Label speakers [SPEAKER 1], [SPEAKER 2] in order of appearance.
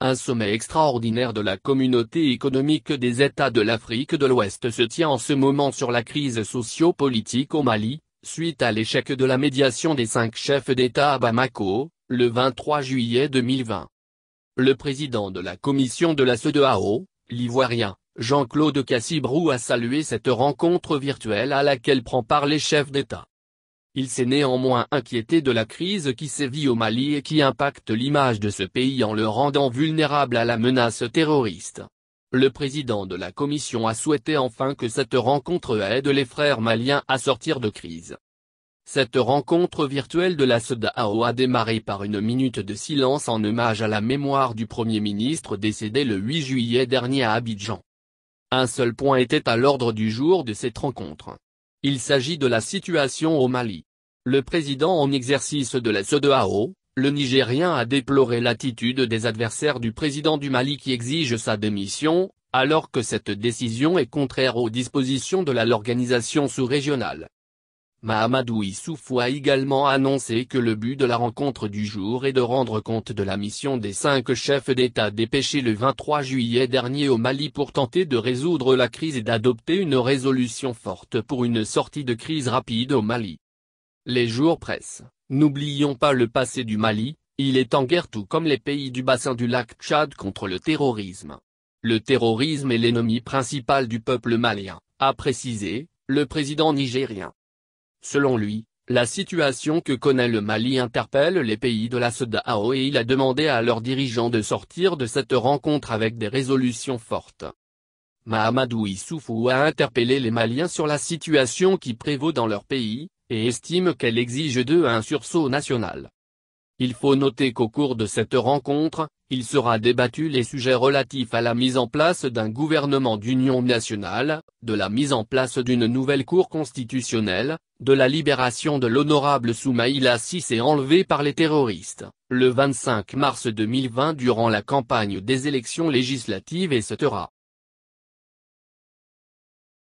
[SPEAKER 1] Un sommet extraordinaire de la communauté économique des États de l'Afrique de l'Ouest se tient en ce moment sur la crise socio-politique au Mali, suite à l'échec de la médiation des cinq chefs d'État à Bamako, le 23 juillet 2020. Le président de la commission de la CEDEAO, l'Ivoirien, Jean-Claude Cassibrou a salué cette rencontre virtuelle à laquelle prend part les chefs d'État. Il s'est néanmoins inquiété de la crise qui sévit au Mali et qui impacte l'image de ce pays en le rendant vulnérable à la menace terroriste. Le président de la commission a souhaité enfin que cette rencontre aide les frères maliens à sortir de crise. Cette rencontre virtuelle de la SEDAO a démarré par une minute de silence en hommage à la mémoire du Premier ministre décédé le 8 juillet dernier à Abidjan. Un seul point était à l'ordre du jour de cette rencontre. Il s'agit de la situation au Mali. Le président en exercice de la CEDEAO, le Nigérien a déploré l'attitude des adversaires du président du Mali qui exige sa démission, alors que cette décision est contraire aux dispositions de l'organisation sous-régionale. Mahamadou Issoufou a également annoncé que le but de la rencontre du jour est de rendre compte de la mission des cinq chefs d'État dépêchés le 23 juillet dernier au Mali pour tenter de résoudre la crise et d'adopter une résolution forte pour une sortie de crise rapide au Mali. Les jours pressent. N'oublions pas le passé du Mali, il est en guerre tout comme les pays du bassin du lac Tchad contre le terrorisme. Le terrorisme est l'ennemi principal du peuple malien, a précisé, le président nigérien. Selon lui, la situation que connaît le Mali interpelle les pays de la Sedao et il a demandé à leurs dirigeants de sortir de cette rencontre avec des résolutions fortes. Mahamadou Issoufou a interpellé les Maliens sur la situation qui prévaut dans leur pays, et estime qu'elle exige d'eux un sursaut national. Il faut noter qu'au cours de cette rencontre, il sera débattu les sujets relatifs à la mise en place d'un gouvernement d'union nationale, de la mise en place d'une nouvelle Cour constitutionnelle, de la libération de l'honorable Soumaïla et enlevé par les terroristes, le 25 mars 2020 durant la campagne des élections législatives etc.